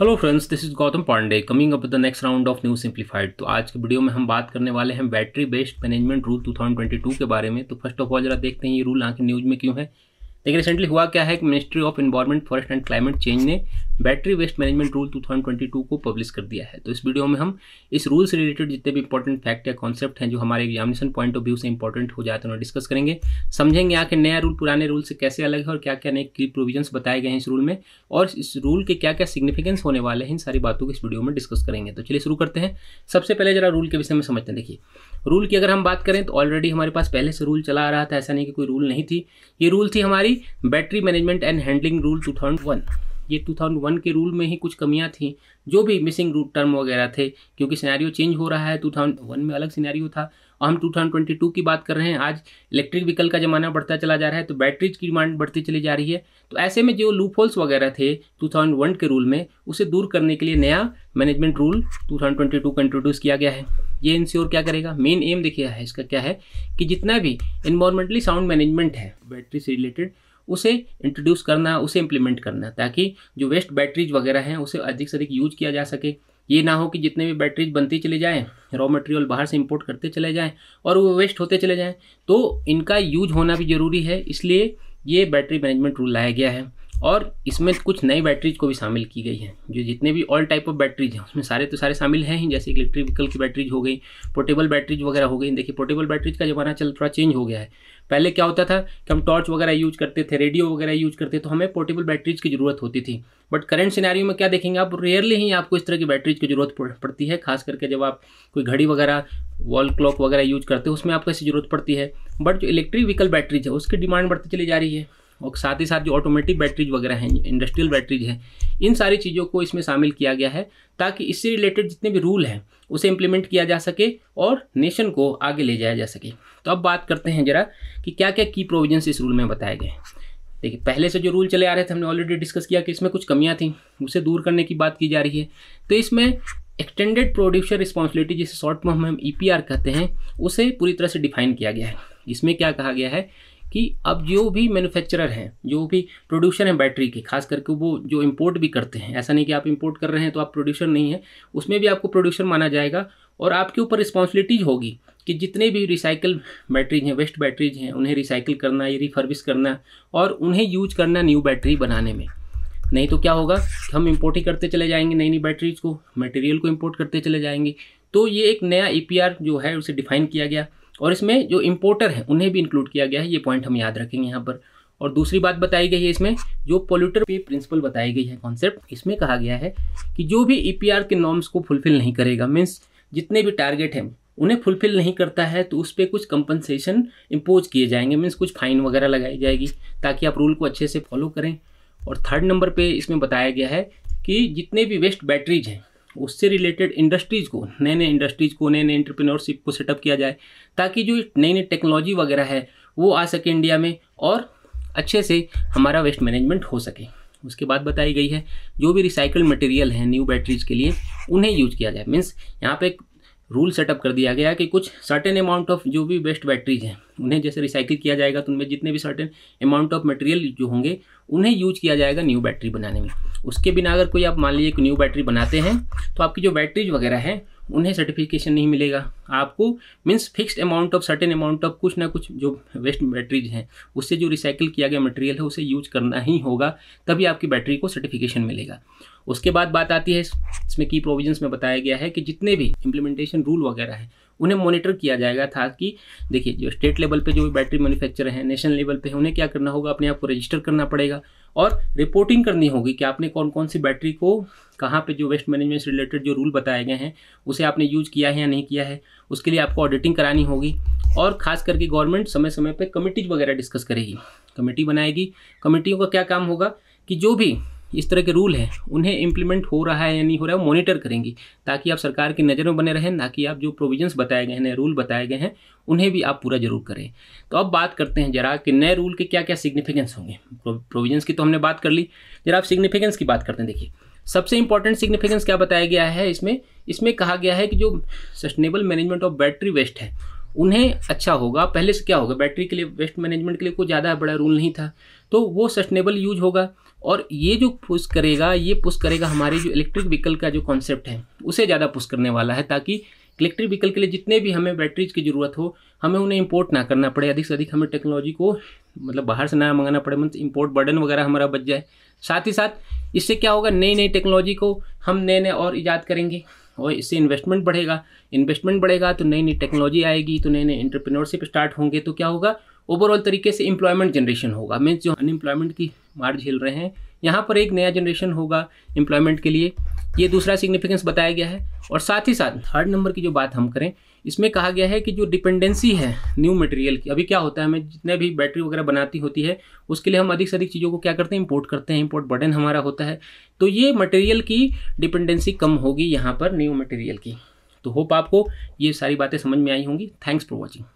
hello friends this is Gautam Pandey coming up the next round of new simplified तो आज के video में हम बात करने वाले हैं बैटरी बेस्ड मैनेजमेंट रूल 2022 के बारे में तो फर्स्ट ऑफ ऑल जरा देखते हैं ये रूल यहाँ न्यूज़ में क्यों है लेकिन रिसेंटली हुआ क्या है कि ministry of environment forest and climate change ने बैटरी वेस्ट मैनेजमेंट रूल 2022 को पब्लिश कर दिया है तो इस वीडियो में हम इस रूल से रिलेटेड जितने भी इंपॉर्टेंट फैक्ट या कॉन्सेप्ट हैं जो हमारे एग्जामिनेशन पॉइंट ऑफ व्यू से इंपॉर्टेंट हो जाते हैं उन्हें डिस्कस करेंगे समझेंगे यहाँ के नया रूल पुराने रूल से कैसे अलग है और क्या क्या नए की प्रोविजंस बताए गए हैं इस रूल में और इस रूल के क्या क्या सिग्निफिकेंस होने वाले हैं इन सारी बातों को इस वीडियो में डिस्कस करेंगे तो चलिए शुरू करते हैं सबसे पहले जरा रूल के विषय में समझते हैं देखिए रूल की अगर हम बात करें तो ऑलरेडी हमारे पास पहले से रूल चला आ रहा था ऐसा नहीं कि कोई रूल नहीं थी ये रूल थी हमारी battery management and handling rule two ये 2001 के रूल में ही कुछ कमियां थी जो भी मिसिंग रूट टर्म वगैरह थे क्योंकि सिनेरियो चेंज हो रहा है 2001 में अलग सिनेरियो था और हम 2022 की बात कर रहे हैं आज इलेक्ट्रिक व्हीकल का ज़माना बढ़ता चला जा रहा है तो बैटरीज की डिमांड बढ़ती चली जा रही है तो ऐसे में जो लूप होल्स वगैरह थे 2001 के रूल में उसे दूर करने के लिए नया मैनेजमेंट रूल 2022 का इंट्रोड्यूस किया गया है ये इंश्योर क्या करेगा मेन एम देखिए है इसका क्या है कि जितना भी इन्वायरमेंटली साउंड मैनेजमेंट है बैटरी से रिलेटेड उसे इंट्रोड्यूस करना उसे इम्प्लीमेंट करना ताकि जो वेस्ट बैटरीज वगैरह हैं उसे अधिक से अधिक यूज किया जा सके ये ना हो कि जितने भी बैटरीज बनती चले जाएँ रॉ मटेरियल बाहर से इम्पोर्ट करते चले जाएँ और वो वेस्ट होते चले जाएँ तो इनका यूज होना भी ज़रूरी है इसलिए ये बैटरी मैनेजमेंट रूल लाया गया है और इसमें कुछ नई बैटरीज को भी शामिल की गई है जो जितने भी ऑल टाइप ऑफ बैटरीज हैं उसमें सारे तो सारे शामिल हैं ही जैसे इलेक्ट्रिक व्हीकल की बैटरीज हो गई पोर्टेबल बैटरीज वगैरह हो गई देखिए पोर्टेबल बैटरीज का ज़माना चल थोड़ा चेंज हो गया है पहले क्या होता था कि हम टॉर्च वगैरह यूज करते थे रेडियो वगैरह यूज करते तो हमें पोर्टेबल बैटरीज की ज़रूरत होती थी बट करंट सिनेरियो में क्या देखेंगे आप रेयरली ही आपको इस तरह की बैटरीज की ज़रूरत पड़ती है खास करके जब आप कोई घड़ी वगैरह वॉल क्लॉक वगैरह यूज करते हो उसमें आपको ऐसी ज़रूरत पड़ती है बट जो इलेक्ट्रिक व्हीकल बैटरीज है उसकी डिमांड बढ़ती चली जा रही है और साथ ही साथ जो ऑटोमेटिक बैटरीज वगैरह हैं इंडस्ट्रियल बैटरीज हैं इन सारी चीज़ों को इसमें शामिल किया गया है ताकि इससे रिलेटेड जितने भी रूल हैं उसे इम्प्लीमेंट किया जा सके और नेशन को आगे ले जाया जा सके तो अब बात करते हैं ज़रा कि क्या क्या की प्रोविजन्स इस रूल में बताए गए देखिए पहले से जो रूल चले आ रहे थे हमने ऑलरेडी डिस्कस किया कि इसमें कुछ कमियाँ थी उसे दूर करने की बात की जा रही है तो इसमें एक्सटेंडेड प्रोड्यूसर रिस्पॉन्सिबिलिटी जिसे शॉर्ट में हम ई e कहते हैं उसे पूरी तरह से डिफाइन किया गया है इसमें क्या कहा गया है कि अब जो भी मैन्युफैक्चरर हैं जो भी प्रोड्यूसर हैं बैटरी के खास करके वो जो इम्पोर्ट भी करते हैं ऐसा नहीं कि आप इम्पोर्ट कर रहे हैं तो आप प्रोड्यूसर नहीं हैं उसमें भी आपको प्रोड्यूसर माना जाएगा और आपके ऊपर रिस्पॉन्सिबिलिटीज होगी कि जितने भी रिसाइकल बैटरीज हैं वेस्ट बैटरीज हैं उन्हें रिसाइकिल करना या रिफर्विश करना और उन्हें यूज करना न्यू बैटरी बनाने में नहीं तो क्या होगा हम इम्पोर्ट ही करते चले जाएंगे नई नई बैटरीज को मटेरियल को इम्पोर्ट करते चले जाएंगे तो ये एक नया ई जो है उसे डिफाइन किया गया और इसमें जो इम्पोर्टर है उन्हें भी इंक्लूड किया गया है ये पॉइंट हम याद रखेंगे यहाँ पर और दूसरी बात बताई गई है इसमें जो पोल्यूटर पे प्रिंसिपल बताई गई है कॉन्सेप्ट इसमें कहा गया है कि जो भी ई e के नॉर्म्स को फुलफिल नहीं करेगा मीन्स जितने भी टारगेट हैं उन्हें फुलफिल नहीं करता है तो उस पर कुछ कंपनसेशन इम्पोज किए जाएंगे मीन्स कुछ फाइन वगैरह लगाई जाएगी ताकि आप रूल को अच्छे से फॉलो करें और थर्ड नंबर पे इसमें बताया गया है कि जितने भी वेस्ट बैटरीज हैं उससे रिलेटेड इंडस्ट्रीज़ को नए नए इंडस्ट्रीज़ को नए नए इंटरप्रीनोरशिप को सेटअप किया जाए ताकि जो नई नई टेक्नोलॉजी वगैरह है वो आ सके इंडिया में और अच्छे से हमारा वेस्ट मैनेजमेंट हो सके उसके बाद बताई गई है जो भी रिसाइकल मटेरियल है न्यू बैटरीज के लिए उन्हें यूज किया जाए मीन्स यहाँ पे एक रूल सेटअप कर दिया गया कि कुछ सर्टेन अमाउंट ऑफ जो भी वेस्ट बैटरीज हैं उन्हें जैसे रिसाइकिल किया जाएगा तो उनमें जितने भी सर्टेन अमाउंट ऑफ मटेरियल जो होंगे उन्हें यूज किया जाएगा न्यू बैटरी बनाने में उसके बिना अगर कोई आप मान लीजिए एक न्यू बैटरी बनाते हैं तो आपकी जो बैटरीज वगैरह हैं उन्हें सर्टिफिकेशन नहीं मिलेगा आपको means fixed amount of certain amount of कुछ ना कुछ जो वेस्ट बैटरीज हैं उससे जो रिसाइकिल किया गया मटेरियल है उसे यूज करना ही होगा तभी आपकी बैटरी को सर्टिफिकेशन मिलेगा उसके बाद बात आती है इसमें की प्रोविजंस में बताया गया है कि जितने भी इम्प्लीमेंटेशन रूल वगैरह हैं उन्हें मॉनिटर किया जाएगा था कि देखिए जो स्टेट लेवल पे जो भी बैटरी मैन्युफैक्चर हैं नेशनल लेवल पे उन्हें क्या करना होगा अपने आप को रजिस्टर करना पड़ेगा और रिपोर्टिंग करनी होगी कि आपने कौन कौन सी बैटरी को कहाँ पे जो वेस्ट मैनेजमेंट से रिलेटेड जो रूल बताए गए हैं उसे आपने यूज किया है या नहीं किया है उसके लिए आपको ऑडिटिंग करानी होगी और ख़ास करके गवर्नमेंट समय समय पर कमिटीज़ वगैरह डिस्कस करेगी कमेटी बनाएगी कमेटियों का क्या काम होगा कि जो भी इस तरह के रूल हैं उन्हें इम्प्लीमेंट हो रहा है या नहीं हो रहा है वो मॉनिटर करेंगी ताकि आप सरकार की नज़र में बने रहें ना कि आप जो प्रोविजंस बताए गए हैं नए रूल बताए गए हैं उन्हें भी आप पूरा जरूर करें तो अब बात करते हैं जरा कि नए रूल के क्या क्या सिग्निफिकेंस होंगे प्रोविजंस की तो हमने बात कर ली जरा आप सिग्निफिकेंस की बात करते हैं देखिए सबसे इंपॉर्टेंट सिग्निफिकेंस क्या बताया गया है इसमें इसमें कहा गया है कि जो sustainable management of battery waste है उन्हें अच्छा होगा पहले से क्या होगा बैटरी के लिए वेस्ट मैनेजमेंट के लिए कोई ज़्यादा बड़ा रूल नहीं था तो वो सस्टेनेबल यूज होगा और ये जो पुश करेगा ये पुश करेगा हमारे जो इलेक्ट्रिक व्हीकल का जो कॉन्सेप्ट है उसे ज़्यादा पुश करने वाला है ताकि इलेक्ट्रिक व्हीकल के लिए जितने भी हमें बैटरीज की ज़रूरत हो हमें उन्हें इंपोर्ट ना करना पड़े अधिक से अधिक हमें टेक्नोलॉजी को मतलब बाहर से ना मंगाना पड़े मतलब इंपोर्ट बर्डन वगैरह हमारा बच जाए साथ ही साथ इससे क्या होगा नई नई टेक्नोलॉजी को हम नए नए और ईजाद करेंगे और इससे इन्वेस्टमेंट बढ़ेगा इन्वेस्टमेंट बढ़ेगा तो नई नई टेक्नोलॉजी आएगी तो नए नए इंटरप्रीनोरशिप स्टार्ट होंगे तो क्या होगा ओवरऑल तरीके से एम्प्लॉयमेंट जनरेशन होगा मीन्स जो अनएम्प्लॉयमेंट की मार झेल रहे हैं यहाँ पर एक नया जनरेशन होगा एम्प्लॉयमेंट के लिए ये दूसरा सिग्निफिकेंस बताया गया है और साथ ही साथ थर्ड नंबर की जो बात हम करें इसमें कहा गया है कि जो डिपेंडेंसी है न्यू मटेरियल की अभी क्या होता है हमें जितने भी बैटरी वगैरह बनाती होती है उसके लिए हम अधिक से अधिक चीज़ों को क्या करते हैं इंपोर्ट करते हैं इंपोर्ट बर्डन हमारा होता है तो ये मटेरियल की डिपेंडेंसी कम होगी यहाँ पर न्यू मटेरियल की तो होप आपको ये सारी बातें समझ में आई होंगी थैंक्स फॉर वॉचिंग